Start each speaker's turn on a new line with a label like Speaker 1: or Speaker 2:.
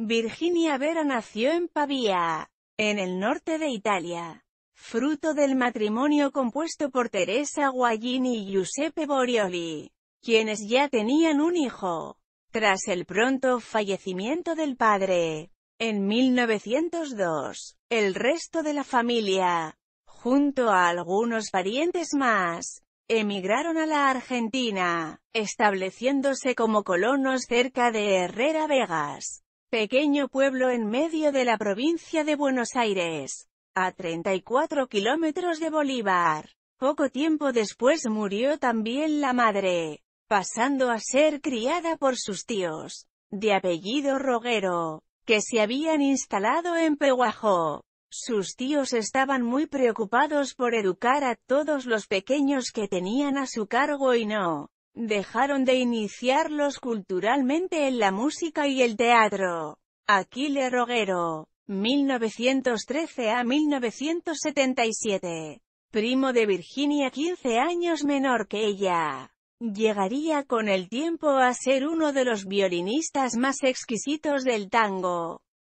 Speaker 1: Virginia Vera nació en Pavía, en el norte de Italia. Fruto del matrimonio compuesto por Teresa Guaglini y Giuseppe Borioli, quienes ya tenían un hijo. Tras el pronto fallecimiento del padre, en 1902, el resto de la familia, junto a algunos parientes más, emigraron a la Argentina, estableciéndose como colonos cerca de Herrera Vegas. Pequeño pueblo en medio de la provincia de Buenos Aires, a 34 kilómetros de Bolívar. Poco tiempo después murió también la madre, pasando a ser criada por sus tíos, de apellido Roguero, que se habían instalado en Pehuajó. Sus tíos estaban muy preocupados por educar a todos los pequeños que tenían a su cargo y no dejaron de iniciarlos culturalmente en la música y el teatro. Aquile Roguero, 1913 a 1977. Primo de Virginia 15 años menor que ella. Llegaría con el tiempo a ser uno de los violinistas más exquisitos del tango.